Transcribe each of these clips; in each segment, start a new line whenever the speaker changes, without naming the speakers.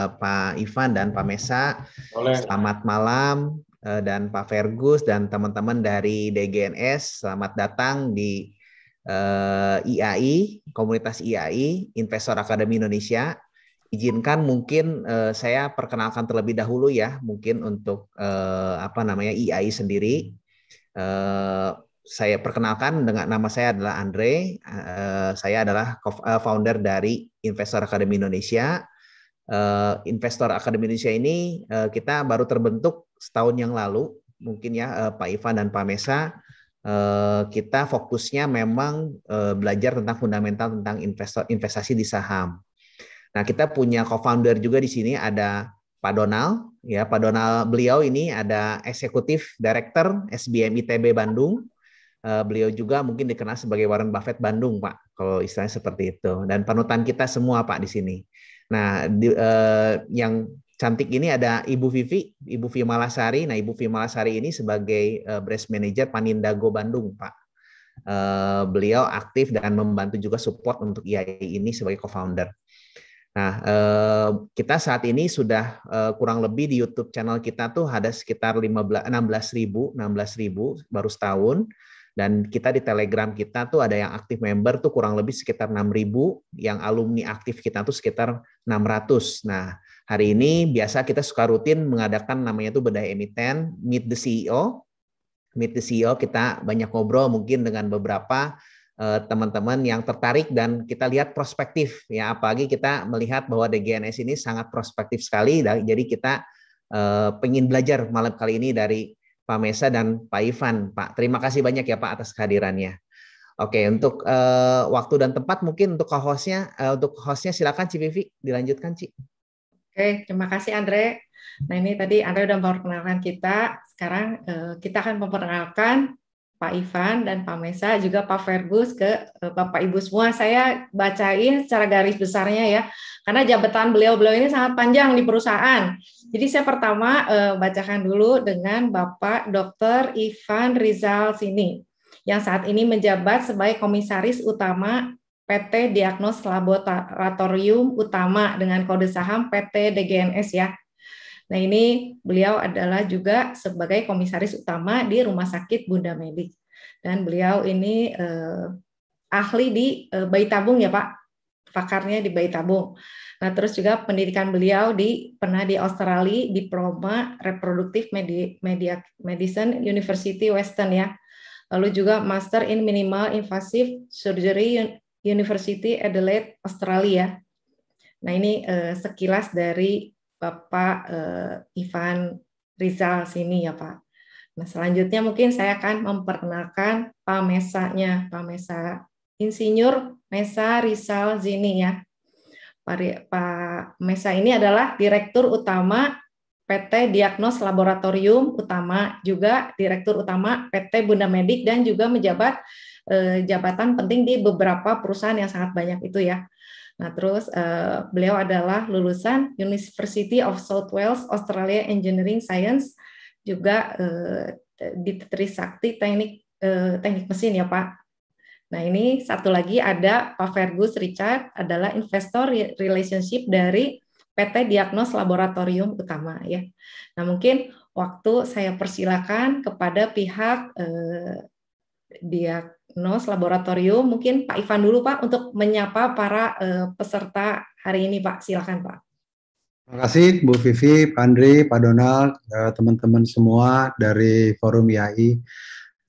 Eh, Pak Ivan dan Pak Mesa.
Boleh. Selamat
malam uh, dan Pak Fergus dan teman-teman dari DGNS. Selamat datang di uh, eh, IAI, komunitas IAI, Investor Akademi Indonesia. Izinkan mungkin uh, saya perkenalkan terlebih dahulu ya, mungkin untuk uh, apa namanya IAI sendiri. Uh, saya perkenalkan dengan nama saya adalah Andre. saya adalah founder dari Investor Academy Indonesia uh, investor Akademi Indonesia ini uh, kita baru terbentuk setahun yang lalu mungkin ya uh, Pak Ivan dan Pak Mesa uh, kita fokusnya memang uh, belajar tentang fundamental tentang investor investasi di saham. Nah kita punya co-founder juga di sini ada Pak Donal ya Pak Donal beliau ini ada eksekutif director SBM ITB Bandung beliau juga mungkin dikenal sebagai Warren Buffett Bandung, Pak, kalau istilahnya seperti itu. Dan panutan kita semua, Pak, di sini. Nah, di, uh, yang cantik ini ada Ibu Vivi, Ibu Vima Malasari. Nah, Ibu Vima Malasari ini sebagai uh, eh, breast manager Panindago Bandung, Pak. Eh, beliau aktif dan membantu juga support untuk IAI ini sebagai co-founder. Nah, eh, kita saat ini sudah eh, kurang lebih di YouTube channel kita tuh ada sekitar 15 16 ribu, 16 ribu baru setahun. Dan kita di Telegram kita tuh ada yang aktif member tuh kurang lebih sekitar 6.000, yang alumni aktif kita tuh sekitar 600. Nah, hari ini biasa kita suka rutin mengadakan namanya tuh bedah emiten, meet the CEO. Meet the CEO kita banyak ngobrol mungkin dengan beberapa eh, teman-teman yang tertarik dan kita lihat prospektif ya apalagi kita melihat bahwa DGNS ini sangat prospektif sekali jadi kita uh, eh, pengen belajar malam kali ini dari Pak Mesa dan Pak Ivan. Pak, terima kasih banyak ya Pak atas kehadirannya. Oke, untuk uh, waktu dan tempat mungkin untuk co-hostnya, uh, untuk hostnya silakan Ci Vivi dilanjutkan Ci.
Oke, terima kasih Andre. Nah ini tadi Andre sudah memperkenalkan kita. Sekarang uh, kita akan memperkenalkan Pak Ivan dan Pak Mesa juga Pak Verbus ke eh, Bapak Ibu semua saya bacain secara garis besarnya ya karena jabatan beliau-beliau ini sangat panjang di perusahaan. Jadi saya pertama eh, bacakan dulu dengan Bapak Dr. Ivan Rizal Sini yang saat ini menjabat sebagai komisaris utama PT Diagnos Laboratorium Utama dengan kode saham PT DGNS ya. Nah ini beliau adalah juga sebagai komisaris utama di Rumah Sakit Bunda Medik. Dan beliau ini eh, ahli di eh, bayi tabung ya Pak, pakarnya di bayi tabung. Nah terus juga pendidikan beliau di pernah di Australia diploma reproduktif Medi, media, medicine University Western ya. Lalu juga master in minimal invasive surgery University Adelaide Australia. Nah ini eh, sekilas dari Bapak eh, Ivan Rizal sini ya Pak. Nah selanjutnya mungkin saya akan memperkenalkan Pak Mesanya, Pak Mesa Insinyur Mesa Rizal Zini ya. Pak Mesa ini adalah Direktur Utama PT Diagnos Laboratorium Utama, juga Direktur Utama PT Bunda Medik dan juga menjabat eh, jabatan penting di beberapa perusahaan yang sangat banyak itu ya. Nah, terus uh, beliau adalah lulusan University of South Wales Australia Engineering Science juga uh, di Trisakti Teknik uh, Teknik Mesin ya, Pak. Nah, ini satu lagi ada Pak Fergus Richard adalah investor relationship dari PT Diagnos Laboratorium Utama ya. Nah, mungkin waktu saya persilakan kepada pihak uh, Diagnos Nos Laboratorium. Mungkin Pak Ivan dulu Pak untuk menyapa para eh, peserta hari ini Pak. Silakan Pak.
Terima kasih Bu Vivi, Pak Andri, Pak Donald, eh, teman-teman semua dari Forum IAI.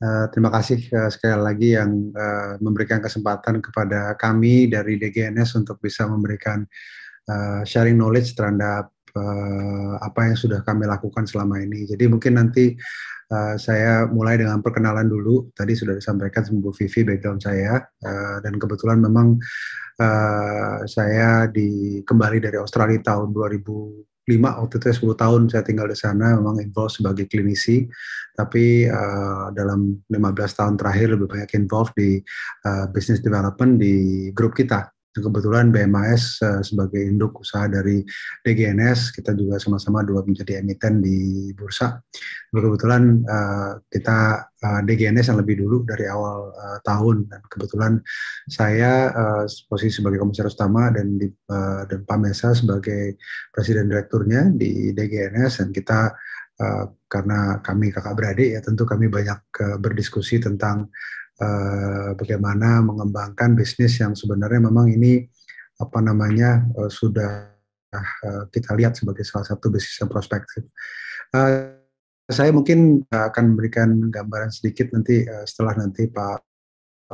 Uh, eh, terima kasih uh, sekali lagi yang uh, memberikan kesempatan kepada kami dari DGNS untuk bisa memberikan uh, sharing knowledge terhadap uh, apa yang sudah kami lakukan selama ini. Jadi mungkin nanti Uh, saya mulai dengan perkenalan dulu. Tadi sudah disampaikan sama Bu Vivi background saya uh, dan kebetulan memang uh, saya di kembali dari Australia tahun 2005 waktu itu 10 ya tahun saya tinggal di sana memang involved sebagai klinisi tapi uh, dalam 15 tahun terakhir lebih banyak involved di uh, business development di grup kita kebetulan BMAS uh, eh, sebagai induk usaha dari DGNS kita juga sama-sama dua menjadi emiten di bursa. Kebetulan uh, kita uh, eh, DGNS yang lebih dulu dari awal uh, tahun dan kebetulan saya uh, posisi sebagai komisaris utama dan di, uh, dan Pak Mesa sebagai presiden direkturnya di DGNS dan kita uh, karena kami kakak beradik ya tentu kami banyak uh, berdiskusi tentang Eh, bagaimana mengembangkan bisnis yang sebenarnya memang ini apa namanya uh, sudah uh, kita lihat sebagai salah satu bisnis yang prospektif. Uh, saya mungkin akan memberikan gambaran sedikit nanti uh, setelah nanti Pak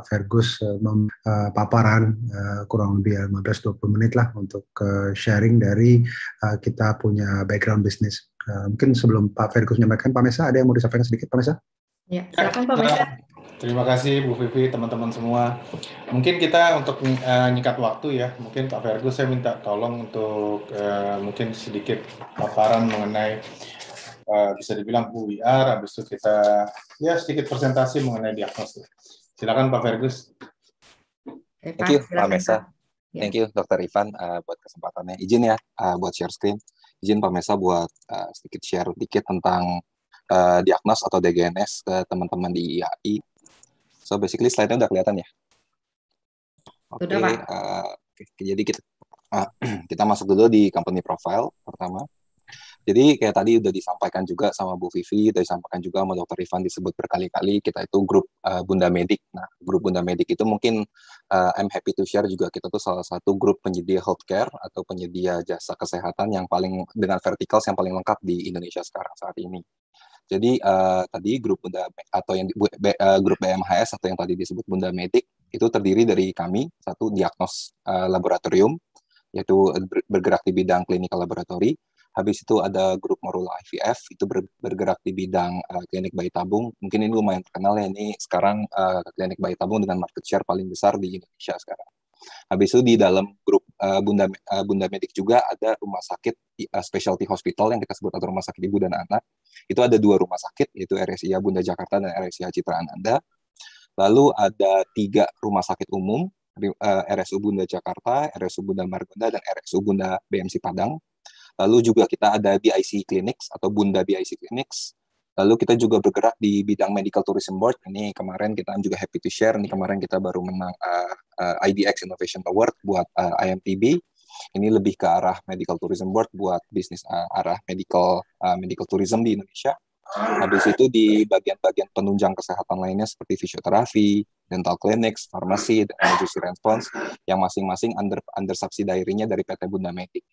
Fergus uh, mem, uh, paparan uh, kurang lebih 15-20 ya, menit lah untuk uh, sharing dari uh, kita punya background bisnis. Uh, mungkin sebelum Pak Fergus menyampaikan, Pak Mesa ada yang mau disampaikan sedikit, Pak Mesa?
Ya, silakan Pak Mesa.
Terima kasih Bu Vivi, teman-teman semua. Mungkin kita untuk uh, nyikat waktu ya, mungkin Pak Fergus saya minta tolong untuk uh, mungkin sedikit paparan mengenai uh, bisa dibilang UIR, habis itu kita ya sedikit presentasi mengenai diagnosis. Silakan Pak Fergus.
Thank you, Pak Mesa.
Ya. Thank you, Dr. Ivan, uh, buat kesempatannya. Izin ya, uh, buat share screen. Izin Pak Mesa buat uh, sedikit share sedikit tentang uh, diagnos atau DGNS ke teman-teman di IAI So basically slide-nya udah kelihatan ya. Oke, eh, okay, uh, jadi kita uh, kita masuk dulu di company profile pertama. Jadi kayak tadi udah disampaikan juga sama Bu Vivi, udah disampaikan juga sama Dr. Ivan disebut berkali-kali kita itu grup uh, Bunda Medik. Nah, grup Bunda Medik itu mungkin uh, I'm happy to share juga kita tuh salah satu grup penyedia healthcare atau penyedia jasa kesehatan yang paling dengan vertikals yang paling lengkap di Indonesia sekarang saat ini. Jadi uh, tadi grup Bunda atau yang uh, grup BMHS atau yang tadi disebut Bunda Medik itu terdiri dari kami satu diagnos uh, laboratorium yaitu bergerak di bidang klinikal laboratori. Habis itu ada grup Morula IVF itu ber, bergerak di bidang uh, klinik bayi tabung. Mungkin ini lumayan terkenal ya ini sekarang uh, klinik bayi tabung dengan market share paling besar di Indonesia sekarang. Habis itu di dalam grup uh, Bunda uh, Bunda Medik juga ada rumah sakit uh, specialty hospital yang kita sebut atau rumah sakit ibu dan anak itu ada dua rumah sakit, yaitu RSIA Bunda Jakarta dan RSIA Citra Ananda, Lalu ada tiga rumah sakit umum, RSU eh, Bunda Jakarta, RSU Bunda Margonda, dan RSU Bunda BMC Padang. Lalu juga kita ada BIC Clinics atau Bunda BIC Clinics. Lalu kita juga bergerak di bidang Medical Tourism Board. Ini kemarin kita juga happy to share. Ini kemarin kita baru menang uh, eh, uh, eh, IDX Innovation Award buat uh, IMTB. Ini lebih ke arah medical tourism board buat bisnis uh, arah medical uh, medical tourism di Indonesia. Habis itu di bagian-bagian penunjang kesehatan lainnya seperti fisioterapi, dental clinics, farmasi, dan emergency response yang masing-masing under under subsidiary-nya dari PT Bunda Medik.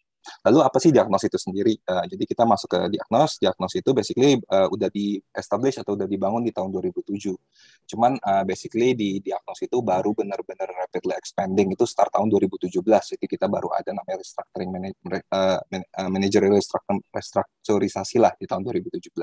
Lalu apa sih diagnos itu sendiri? Uh, jadi kita masuk ke diagnos. Diagnos itu basically uh, udah di establish atau udah dibangun di tahun 2007. Cuman uh, basically di diagnos itu baru benar-benar rapidly expanding itu start tahun 2017. Jadi kita baru ada namanya restructuring manage, uh, managerial restrukturisasi lah di tahun 2017.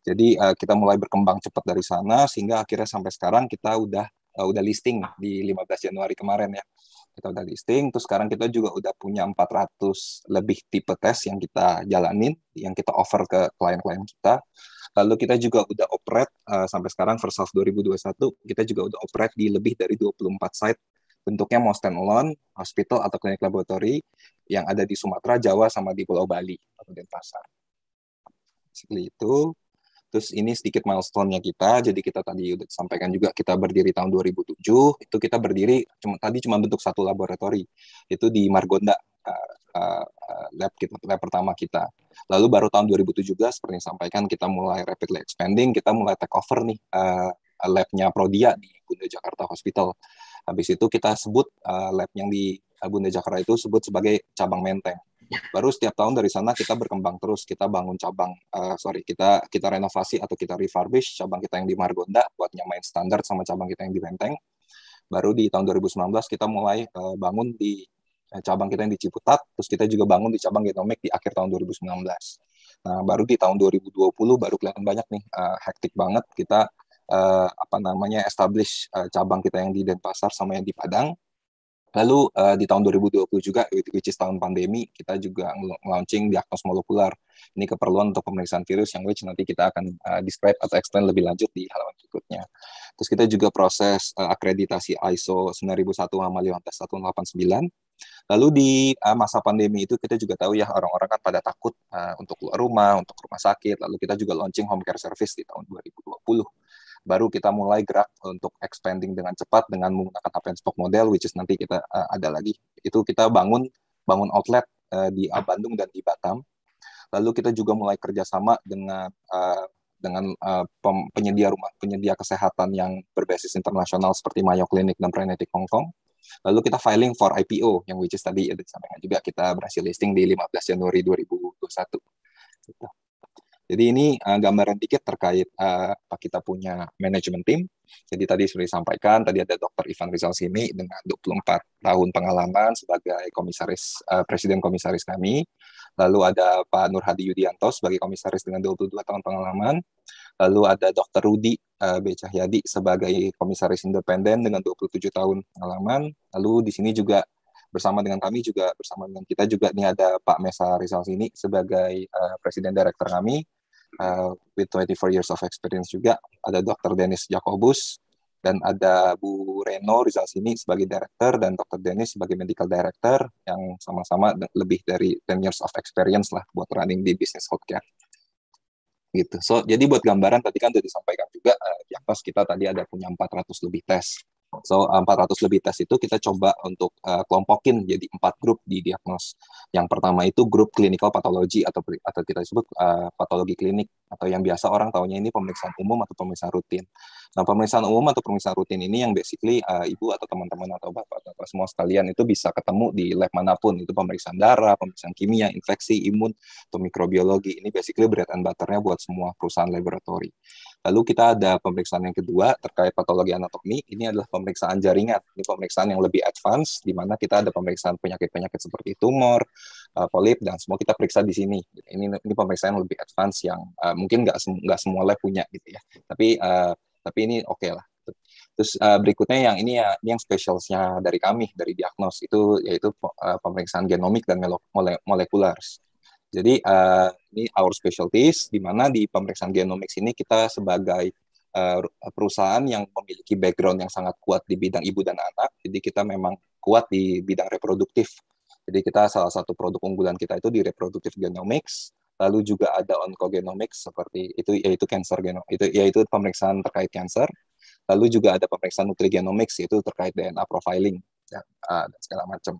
Jadi uh, kita mulai berkembang cepat dari sana sehingga akhirnya sampai sekarang kita udah uh, udah listing di 15 Januari kemarin ya kita udah listing terus sekarang kita juga udah punya 400 lebih tipe tes yang kita jalanin yang kita offer ke klien-klien kita lalu kita juga udah operate uh, sampai sekarang first half 2021 kita juga udah operate di lebih dari 24 site bentuknya mau standalone hospital atau klinik laboratori yang ada di Sumatera, Jawa sama di Pulau Bali atau Denpasar. Seperti itu Terus ini sedikit milestone-nya kita. Jadi kita tadi udah sampaikan juga kita berdiri tahun 2007. Itu kita berdiri cuma tadi cuma bentuk satu laboratori. Itu di Margonda uh, uh, lab kita lab pertama kita. Lalu baru tahun 2017 seperti yang sampaikan kita mulai rapidly expanding, kita mulai take over nih uh, labnya Prodia di Bunda Jakarta Hospital. Habis itu kita sebut uh, lab yang di Bunda Jakarta itu sebut sebagai cabang Menteng. Baru setiap tahun dari sana kita berkembang terus, kita bangun cabang, uh, sorry, kita kita renovasi atau kita refurbish cabang kita yang di Margonda buat nyamain standar sama cabang kita yang di Menteng. Baru di tahun 2019 kita mulai uh, bangun di eh, cabang kita yang di Ciputat, terus kita juga bangun di cabang Genomic di akhir tahun 2019. Nah, baru di tahun 2020 baru kelihatan banyak nih, uh, hektik banget kita uh, apa namanya establish uh, cabang kita yang di Denpasar sama yang di Padang Lalu uh, di tahun 2020 juga, which is tahun pandemi, kita juga launching diagnosis molekular. Ini keperluan untuk pemeriksaan virus yang which nanti kita akan uh, describe atau explain lebih lanjut di halaman berikutnya. Terus kita juga proses uh, akreditasi ISO 9001 sama sembilan. Lalu di uh, masa pandemi itu kita juga tahu ya orang-orang kan pada takut uh, untuk keluar rumah, untuk rumah sakit. Lalu kita juga launching home care service di tahun 2020 baru kita mulai gerak untuk expanding dengan cepat dengan menggunakan apa yang stock model which is nanti kita uh, ada lagi itu kita bangun bangun outlet uh, di eh, Bandung dan di Batam lalu kita juga mulai kerjasama dengan uh, dengan uh, pem, penyedia rumah penyedia kesehatan yang berbasis internasional seperti Mayo Clinic dan Prenetic Hong Kong lalu kita filing for IPO yang which is tadi ya, disampaikan juga kita berhasil listing di 15 Januari 2021 gitu. Jadi ini uh, gambaran dikit terkait uh, kita punya manajemen tim. Jadi tadi sudah disampaikan, tadi ada Dr. Ivan Rizal Sini dengan 24 tahun pengalaman sebagai komisaris uh, presiden komisaris kami. Lalu ada Pak Nur Hadi Yudianto sebagai komisaris dengan 22 tahun pengalaman. Lalu ada Dr. Rudi uh, B. Cahyadi sebagai komisaris independen dengan 27 tahun pengalaman. Lalu di sini juga bersama dengan kami juga bersama dengan kita juga nih ada Pak Mesa Rizal sini sebagai uh, presiden direktur kami uh, with 24 years of experience juga ada Dr. Dennis Jacobus dan ada Bu Reno Rizal sini sebagai director dan Dr. Dennis sebagai medical director yang sama-sama lebih dari 10 years of experience lah buat running di bisnis healthcare gitu. So jadi buat gambaran tadi kan sudah disampaikan juga uh, di atas kita tadi ada punya 400 lebih tes So 400 eh, lebih tes itu kita coba untuk uh, kelompokin jadi empat grup di diagnos. Yang pertama itu grup clinical pathology atau atau kita sebut uh, eh, patologi klinik atau yang biasa orang taunya ini pemeriksaan umum atau pemeriksaan rutin. Nah, pemeriksaan umum atau pemeriksaan rutin ini yang basically uh, ibu atau teman-teman atau bapak atau semua sekalian itu bisa ketemu di lab manapun. Itu pemeriksaan darah, pemeriksaan kimia, infeksi, imun, atau mikrobiologi. Ini basically bread and butternya buat semua perusahaan laboratori. Lalu kita ada pemeriksaan yang kedua terkait patologi anatomi. Ini adalah pemeriksaan jaringan. Ini pemeriksaan yang lebih advance, di mana kita ada pemeriksaan penyakit-penyakit seperti tumor, uh, eh, polip, dan semua kita periksa di sini. Ini, ini pemeriksaan yang lebih advance yang uh, mungkin nggak nggak semua lab punya gitu ya. Tapi uh, tapi ini oke okay lah. Terus uh, berikutnya yang ini ya ini yang spesialnya dari kami dari diagnos itu yaitu pemeriksaan genomik dan molekular. Jadi uh, ini our specialties, di mana di pemeriksaan genomics ini kita sebagai uh, perusahaan yang memiliki background yang sangat kuat di bidang ibu dan anak, jadi kita memang kuat di bidang reproduktif. Jadi kita salah satu produk unggulan kita itu di reproduktif genomics, lalu juga ada oncogenomics seperti itu yaitu cancer genom itu yaitu pemeriksaan terkait cancer, lalu juga ada pemeriksaan nutrigenomics yaitu terkait DNA profiling ya, ah, dan, uh, segala macam.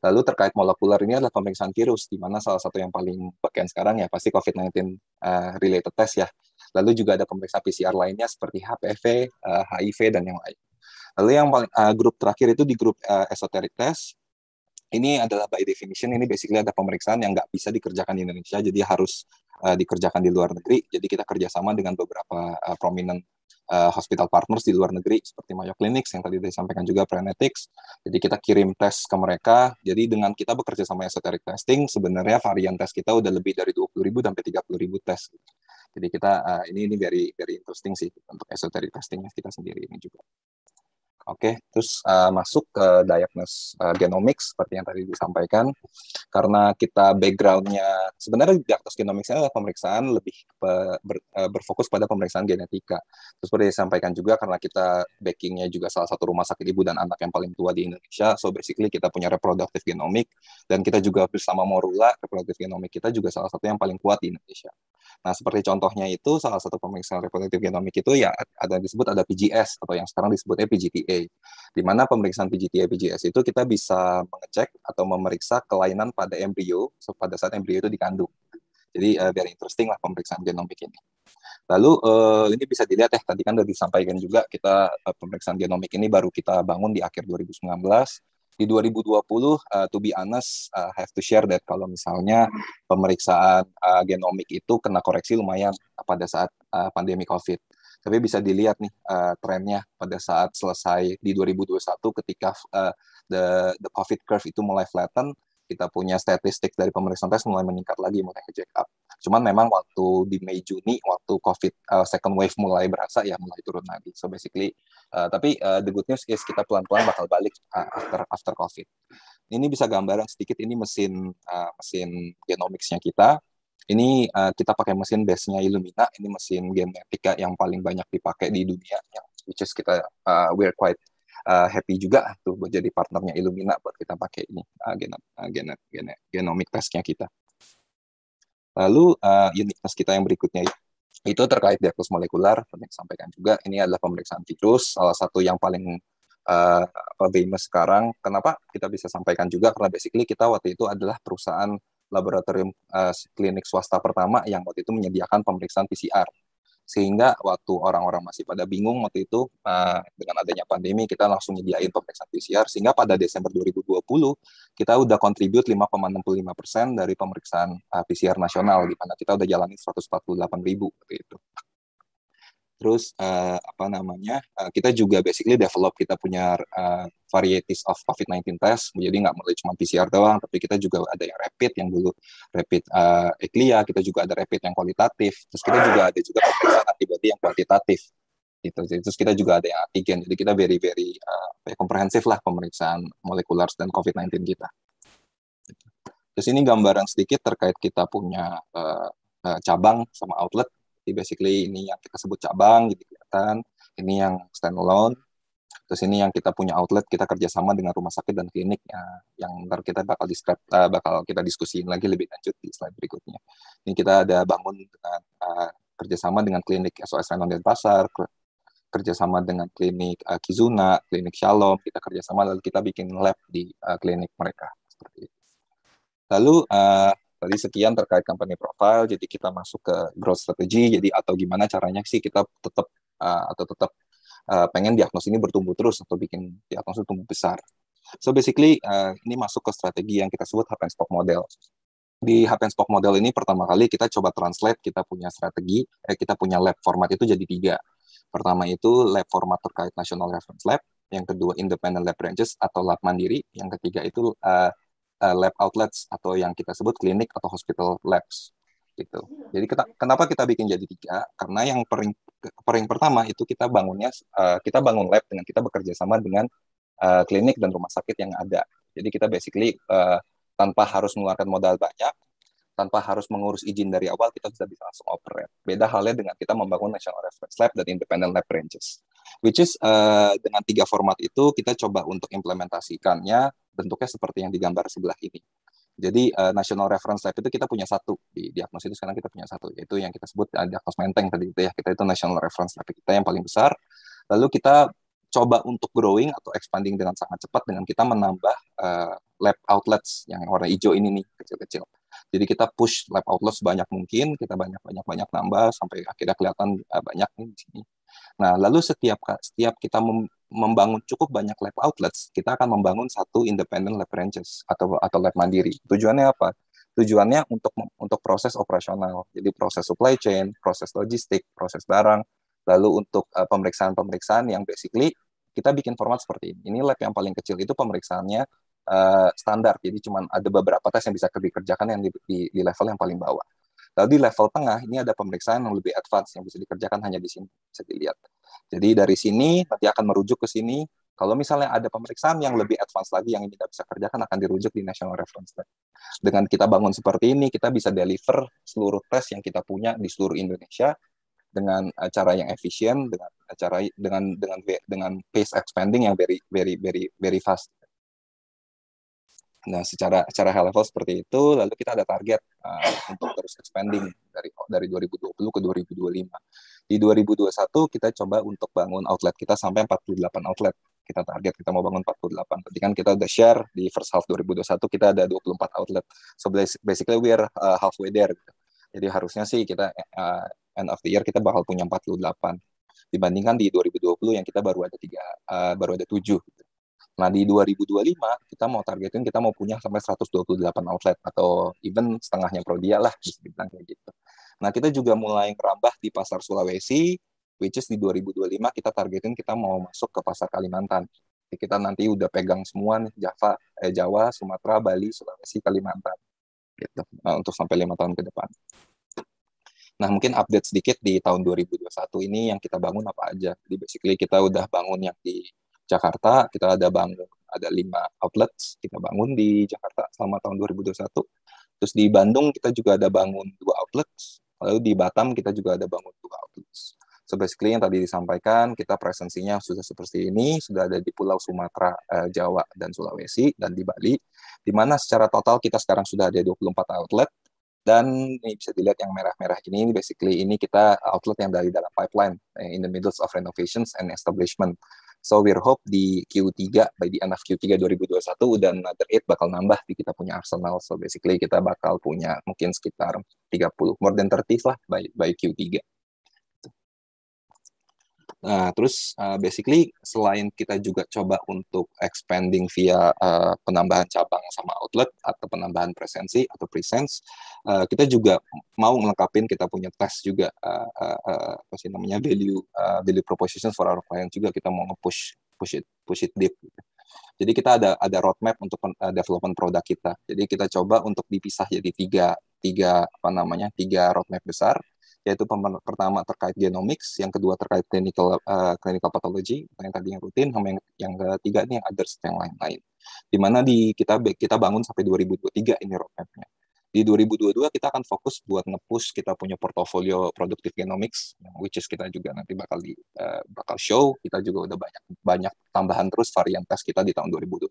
Lalu terkait molekuler ini adalah pemeriksaan virus, di mana salah satu yang paling bagian sekarang ya pasti COVID-19 uh, eh, related test ya. Lalu juga ada pemeriksaan PCR lainnya seperti HPV, uh, eh, HIV, dan yang lain. Lalu yang paling, uh, grup terakhir itu di grup uh, esoteric test, ini adalah by definition ini basically ada pemeriksaan yang nggak bisa dikerjakan di Indonesia jadi harus uh, dikerjakan di luar negeri jadi kita kerjasama dengan beberapa uh, prominent uh, hospital partners di luar negeri seperti Mayo Clinic yang tadi disampaikan juga Prenetics. Jadi kita kirim tes ke mereka. Jadi dengan kita bekerja sama esoteric testing, sebenarnya varian tes kita udah lebih dari 20.000 sampai ribu tes. Jadi kita uh, ini ini very very interesting sih untuk esoteric testingnya kita sendiri ini juga. Oke, okay, terus uh, masuk ke diagnosis uh, eh, genomics seperti yang tadi disampaikan. Karena kita backgroundnya sebenarnya diagnosis genomicsnya adalah pemeriksaan lebih pe, ber, eh, berfokus pada pemeriksaan genetika. Terus seperti disampaikan juga karena kita backingnya juga salah satu rumah sakit ibu dan anak yang paling tua di Indonesia. So basically kita punya reproductive genomic dan kita juga bersama Morula reproductive genomic kita juga salah satu yang paling kuat di Indonesia. Nah, seperti contohnya itu salah satu pemeriksaan reproduktif genomik itu ya ada yang disebut ada PGS atau yang sekarang disebutnya PGTA. Di mana pemeriksaan PGTA PGS itu kita bisa mengecek atau memeriksa kelainan pada embrio pada saat embrio itu dikandung. Jadi uh, eh, very interesting lah pemeriksaan genomik ini. Lalu uh, ini bisa dilihat ya tadi kan sudah disampaikan juga kita uh, pemeriksaan genomik ini baru kita bangun di akhir 2019 di 2020 uh, to be honest uh, have to share that kalau misalnya pemeriksaan uh, genomik itu kena koreksi lumayan uh, pada saat uh, pandemi Covid. Tapi bisa dilihat nih uh, trennya pada saat selesai di 2021 ketika uh, the the Covid curve itu mulai flatten, kita punya statistik dari pemeriksaan tes mulai meningkat lagi mulai check up. Cuman memang waktu di Mei Juni waktu COVID uh, second wave mulai berasa ya mulai turun lagi. So basically uh, tapi uh, the good news is kita pelan-pelan bakal balik uh, after after COVID. Ini bisa gambaran sedikit ini mesin uh, mesin genomicsnya kita. Ini uh, kita pakai mesin base-nya Illumina, ini mesin genetika yang paling banyak dipakai di dunia yang which is kita uh, we're quite uh, happy juga tuh buat jadi partnernya Illumina buat kita pakai ini uh, genet, uh, genet, genet, genomic testnya kita. Lalu uh, eh, unit kita yang berikutnya itu terkait diagnosis molekular, pernah sampaikan juga ini adalah pemeriksaan virus, salah satu yang paling uh, famous sekarang. Kenapa kita bisa sampaikan juga karena basically kita waktu itu adalah perusahaan laboratorium uh, klinik swasta pertama yang waktu itu menyediakan pemeriksaan PCR sehingga waktu orang-orang masih pada bingung waktu itu uh, dengan adanya pandemi kita langsung nyediain pemeriksaan PCR sehingga pada Desember 2020 kita udah kontribut 5,65 persen dari pemeriksaan uh, eh, PCR nasional di mana kita udah jalani 148 ribu itu. Terus uh, apa namanya? Uh, kita juga basically develop kita punya uh, varieties of COVID-19 test. Jadi nggak mulai cuma PCR doang, tapi kita juga ada yang rapid yang dulu rapid uh, Eclia, kita juga ada rapid yang kualitatif. Terus kita juga ada juga pemeriksaan antibody yang kuantitatif. Gitu. Jadi, terus kita juga ada yang antigen. Jadi kita very very uh, komprehensif lah pemeriksaan molekular dan COVID-19 kita. Terus ini gambaran sedikit terkait kita punya uh, cabang sama outlet jadi basically ini yang kita sebut cabang gitu kelihatan, ini yang standalone, terus ini yang kita punya outlet kita kerjasama dengan rumah sakit dan klinik ya, yang ntar kita bakal describe, uh, bakal kita diskusiin lagi lebih lanjut di slide berikutnya. Ini kita ada bangun dengan uh, kerjasama dengan klinik SOS Renon pasar, kerjasama dengan klinik uh, Kizuna, klinik Shalom, kita kerjasama lalu kita bikin lab di uh, klinik mereka seperti itu. Lalu uh, Tadi sekian terkait company profile, jadi kita masuk ke growth strategy, jadi atau gimana caranya sih kita tetap uh, ah, atau tetap uh, ah, pengen diagnosis ini bertumbuh terus atau bikin diagnosis tumbuh besar. So basically uh, ini masuk ke strategi yang kita sebut hub and spoke model. Di hub and spoke model ini pertama kali kita coba translate kita punya strategi, eh, kita punya lab format itu jadi tiga. Pertama itu lab format terkait National Reference Lab, yang kedua independent lab branches atau lab mandiri, yang ketiga itu uh, uh, lab outlets atau yang kita sebut klinik atau hospital labs gitu. Jadi kita, kenapa kita bikin jadi tiga? Karena yang pering pering pertama itu kita bangunnya uh, kita bangun lab dengan kita bekerja sama dengan uh, klinik dan rumah sakit yang ada. Jadi kita basically uh, tanpa harus mengeluarkan modal banyak, tanpa harus mengurus izin dari awal kita sudah bisa langsung operate. Beda halnya dengan kita membangun National Reference Lab dan Independent Lab Branches. Which is uh, dengan tiga format itu kita coba untuk implementasikannya bentuknya seperti yang digambar sebelah ini. Jadi uh, National Reference Lab itu kita punya satu di diagnosis itu sekarang kita punya satu yaitu yang kita sebut uh, eh, diagnos Menteng tadi itu ya kita itu National Reference Lab kita yang paling besar. Lalu kita coba untuk growing atau expanding dengan sangat cepat dengan kita menambah uh, lab outlets yang warna hijau ini nih kecil-kecil. Jadi kita push lab outlets banyak mungkin, kita banyak banyak banyak nambah sampai akhirnya kelihatan uh, banyak nih di sini. Nah, lalu setiap setiap kita membangun cukup banyak lab outlets, kita akan membangun satu independent lab branches atau atau lab mandiri. Tujuannya apa? Tujuannya untuk untuk proses operasional. Jadi proses supply chain, proses logistik, proses barang, lalu untuk eh, pemeriksaan-pemeriksaan uh, yang basically kita bikin format seperti ini. Ini lab yang paling kecil itu pemeriksaannya uh, standar. Jadi cuma ada beberapa tes yang bisa dikerjakan yang di, di, di level yang paling bawah. Lalu di level tengah ini ada pemeriksaan yang lebih advance yang bisa dikerjakan hanya di sini bisa dilihat. Jadi dari sini nanti akan merujuk ke sini. Kalau misalnya ada pemeriksaan yang lebih advance lagi yang tidak bisa kerjakan akan dirujuk di National Reference Lab. Dengan kita bangun seperti ini kita bisa deliver seluruh tes yang kita punya di seluruh Indonesia dengan cara yang efisien dengan cara dengan dengan dengan pace expanding yang very very very very fast Nah, secara secara high level seperti itu, lalu kita ada target uh, untuk terus expanding dari dari 2020 ke 2025. Di 2021 kita coba untuk bangun outlet kita sampai 48 outlet. Kita target kita mau bangun 48. Berarti kan kita udah share di first half 2021 kita ada 24 outlet. So basically we are uh, halfway there. Gitu. Jadi harusnya sih kita uh, end of the year kita bakal punya 48 dibandingkan di 2020 yang kita baru ada tiga uh, baru ada tujuh gitu Nah, di 2025 kita mau targetin kita mau punya sampai 128 outlet atau even setengahnya Prodia lah bisa dibilang kayak gitu. Nah, kita juga mulai merambah di pasar Sulawesi which is di 2025 kita targetin kita mau masuk ke pasar Kalimantan. Jadi kita nanti udah pegang semua nih Java, eh, Jawa, Sumatera, Bali, Sulawesi, Kalimantan. Gitu. Nah, untuk sampai lima tahun ke depan. Nah, mungkin update sedikit di tahun 2021 ini yang kita bangun apa aja. Jadi basically kita udah bangun yang di Jakarta kita ada bangun ada lima outlets kita bangun di Jakarta selama tahun 2021 terus di Bandung kita juga ada bangun dua outlets lalu di Batam kita juga ada bangun dua outlets so basically yang tadi disampaikan kita presensinya sudah seperti ini sudah ada di Pulau Sumatera eh, Jawa dan Sulawesi dan di Bali di mana secara total kita sekarang sudah ada 24 outlet dan ini bisa dilihat yang merah-merah ini, ini basically ini kita outlet yang dari dalam pipeline eh, in the middle of renovations and establishment. So we're hope di Q3 by the end of Q3 2021 udah another eight bakal nambah di kita punya Arsenal. So basically kita bakal punya mungkin sekitar 30 more than 30 lah by by Q3. Nah, terus uh, basically selain kita juga coba untuk expanding via uh, penambahan cabang sama outlet atau penambahan presensi atau presence, uh, kita juga mau melengkapi kita punya tes juga uh, uh, uh, apa sih namanya value uh, value proposition for our client juga kita mau ngepush push push it push it deep. Gitu. Jadi kita ada ada roadmap untuk pen, uh, development produk kita. Jadi kita coba untuk dipisah jadi tiga tiga apa namanya tiga roadmap besar yaitu pertama terkait genomics, yang kedua terkait clinical uh, clinical pathology, yang tadi yang rutin, sama yang yang ketiga ini yang others yang lain-lain. Di mana di kita kita bangun sampai 2023 ini roadmap-nya. Di 2022 kita akan fokus buat nge-push kita punya portofolio produktif genomics, which is kita juga nanti bakal di uh, bakal show, kita juga udah banyak banyak tambahan terus varian tes kita di tahun 2021.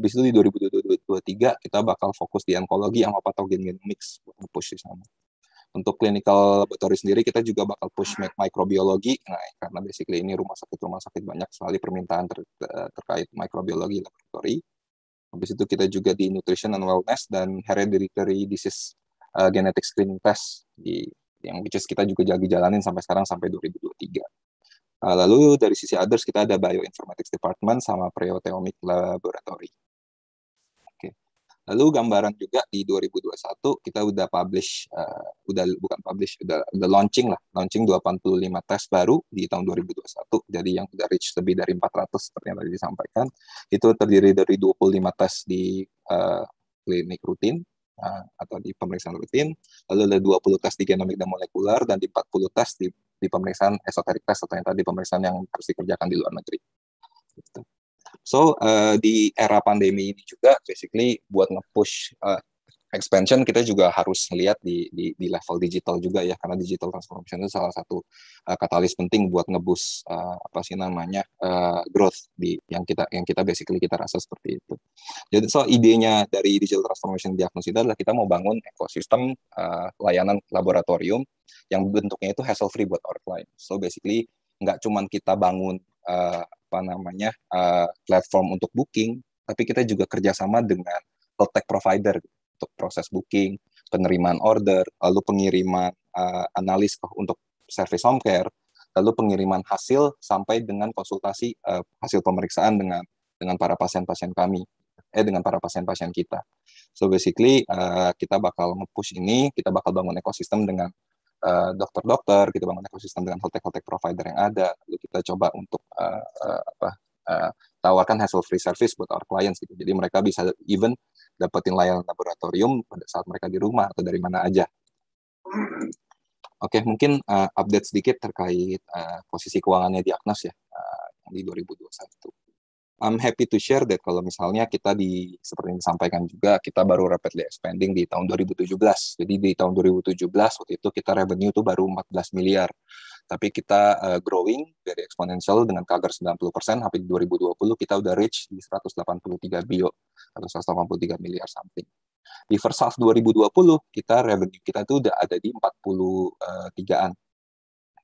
Habis itu di 2023 kita bakal fokus di onkologi sama patogen genomics buat nge-push di sana untuk clinical laboratory sendiri kita juga bakal push mikrobiologi nah ya, karena basically ini rumah sakit rumah sakit banyak sekali permintaan ter, eh, terkait mikrobiologi laboratory habis itu kita juga di nutrition and wellness dan hereditary disease uh, genetic screening test di yang which kita juga jaga jalanin sampai sekarang sampai 2023 uh, eh, lalu dari sisi others kita ada bioinformatics department sama proteomic laboratory Lalu gambaran juga di 2021 kita udah publish, uh, udah bukan publish, udah, udah launching lah, launching 85 tes baru di tahun 2021. Jadi yang udah reach lebih dari 400 seperti yang tadi disampaikan. Itu terdiri dari 25 tes di uh, klinik rutin uh, atau di pemeriksaan rutin, lalu ada 20 tes di genomik dan molekular dan di 40 tes di, di pemeriksaan esoterik tes atau yang tadi pemeriksaan yang harus dikerjakan di luar negeri. Gitu. So uh, di era pandemi ini juga basically buat nge-push uh, expansion kita juga harus lihat di, di di level digital juga ya karena digital transformation itu salah satu uh, katalis penting buat ngebus uh, apa sih namanya uh, growth di yang kita yang kita basically kita rasa seperti itu. Jadi so idenya dari digital transformation diagnosis itu adalah kita mau bangun ekosistem uh, layanan laboratorium yang bentuknya itu hassle free buat our client. So basically nggak cuma kita bangun uh, apa namanya uh, platform untuk booking, tapi kita juga kerjasama dengan tech provider untuk proses booking, penerimaan order, lalu pengiriman uh, analis untuk service home care, lalu pengiriman hasil sampai dengan konsultasi uh, hasil pemeriksaan dengan dengan para pasien-pasien kami eh dengan para pasien-pasien kita. So basically uh, kita bakal nge-push ini, kita bakal bangun ekosistem dengan dokter-dokter, uh, kita bangun ekosistem dengan hotel-hotel provider yang ada, lalu kita coba untuk uh, apa uh, tawarkan hasil free service buat our clients gitu. Jadi mereka bisa even dapetin layanan laboratorium pada saat mereka di rumah atau dari mana aja. Oke, okay, mungkin uh, update sedikit terkait uh, posisi keuangannya Diagnos ya uh, di 2021. I'm happy to share that kalau misalnya kita di seperti yang disampaikan juga kita baru rapidly expanding di tahun 2017. Jadi di tahun 2017 waktu itu kita revenue tuh baru 14 miliar tapi kita uh, growing dari eksponensial dengan dua 90% sampai 2020 kita udah reach di 183 bio atau 183 miliar something. Di first half 2020 kita revenue kita tuh udah ada di 43-an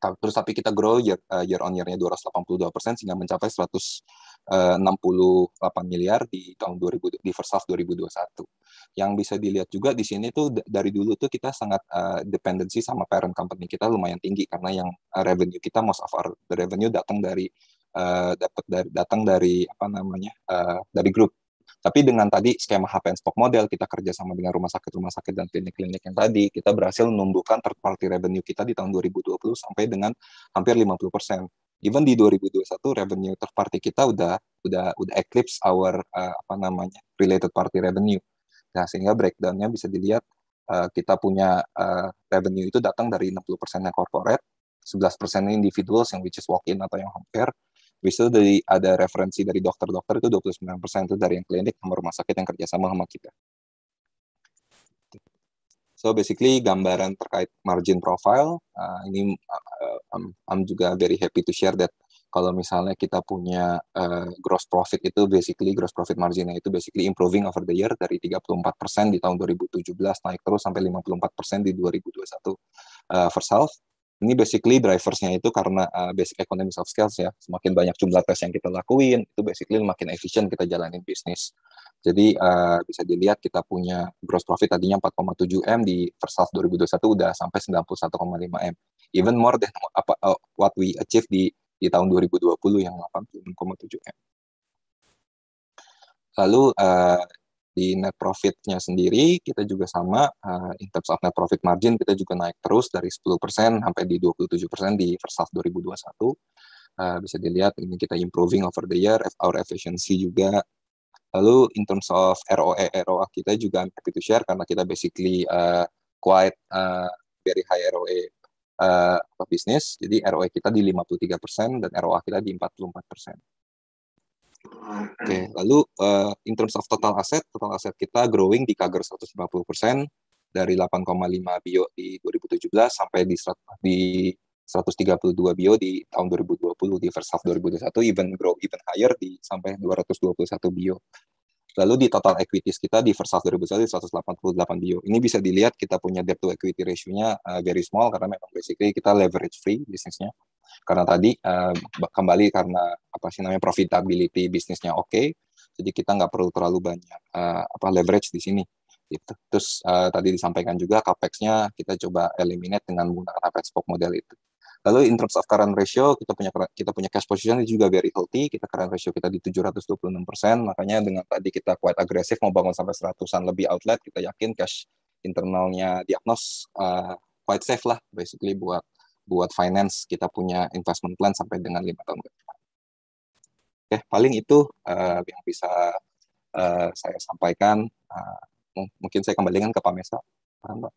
terus tapi kita grow year, uh, year on year-nya 282 persen sehingga mencapai 168 eh, miliar di tahun 2000 di first half 2021. Yang bisa dilihat juga di sini tuh dari dulu tuh kita sangat uh, eh, dependensi sama parent company kita lumayan tinggi karena yang revenue kita most of our revenue datang dari uh, dapat dari datang dari apa namanya uh, dari grup tapi dengan tadi skema HP and stock model, kita kerja sama dengan rumah sakit-rumah sakit dan klinik-klinik yang tadi, kita berhasil menumbuhkan third party revenue kita di tahun 2020 sampai dengan hampir 50 persen. Even di 2021 revenue third party kita udah udah udah eclipse our uh, apa namanya related party revenue. Nah sehingga breakdownnya bisa dilihat uh, kita punya uh, revenue itu datang dari 60 persennya corporate, 11 persennya individuals yang which is walk in atau yang hampir, Habis itu dari ada referensi dari dokter-dokter itu 29% itu dari yang klinik sama rumah sakit yang kerjasama sama kita. So basically gambaran terkait margin profile uh, ini uh, eh, I'm, I'm juga very happy to share that kalau misalnya kita punya uh, gross profit itu basically gross profit marginnya itu basically improving over the year dari 34% di tahun 2017 naik terus sampai 54% di 2021 uh, first half ini basically driversnya itu karena uh, basic economics of scales ya. Semakin banyak jumlah tes yang kita lakuin, itu basically makin efisien kita jalanin bisnis. Jadi uh, bisa dilihat kita punya gross profit tadinya 4,7 m di first half 2021 udah sampai 91,5 m. Even more than apa uh, what we achieve di di tahun 2020 yang 86,7 m. Lalu uh, di net profitnya sendiri kita juga sama uh, in terms of net profit margin kita juga naik terus dari 10% sampai di 27% di first half 2021 uh, eh, bisa dilihat ini kita improving over the year our efficiency juga lalu in terms of ROE ROA kita juga happy to share karena kita basically uh, quite uh, very high ROE uh, business jadi ROE kita di 53% dan ROA kita di 44% Oke, okay. lalu uh, in terms of total aset, total aset kita growing di CAGR 150% dari 8,5 bio di 2017 sampai di, di 132 bio di tahun 2020 di first half 2021 even grow even higher di sampai 221 bio. Lalu di total equities kita di first half 2021 188 bio. Ini bisa dilihat kita punya debt to equity ratio-nya uh, very small karena memang basically kita leverage free bisnisnya karena tadi uh, kembali karena apa sih namanya profitability bisnisnya oke okay, jadi kita nggak perlu terlalu banyak uh, apa leverage di sini gitu terus uh, tadi disampaikan juga capexnya kita coba eliminate dengan menggunakan capex stock model itu lalu in terms of current ratio kita punya kita punya cash position itu juga very healthy kita current ratio kita di 726 persen makanya dengan tadi kita quite agresif mau bangun sampai seratusan lebih outlet kita yakin cash internalnya diagnos uh, quite safe lah basically buat buat finance kita punya investment plan sampai dengan lima tahun ke depan. Oke, paling itu uh, yang bisa uh, saya sampaikan. Uh, mungkin saya kembalikan ke Pak Mesa. Pak.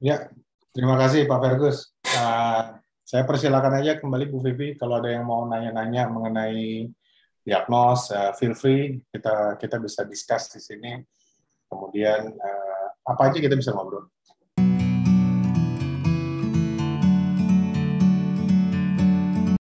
Ya, terima kasih Pak Fergus. Uh, saya persilakan aja kembali Bu Vivi kalau ada yang mau nanya-nanya mengenai diagnos, uh, feel free kita kita bisa discuss di sini. Kemudian uh, apa aja kita bisa ngobrol.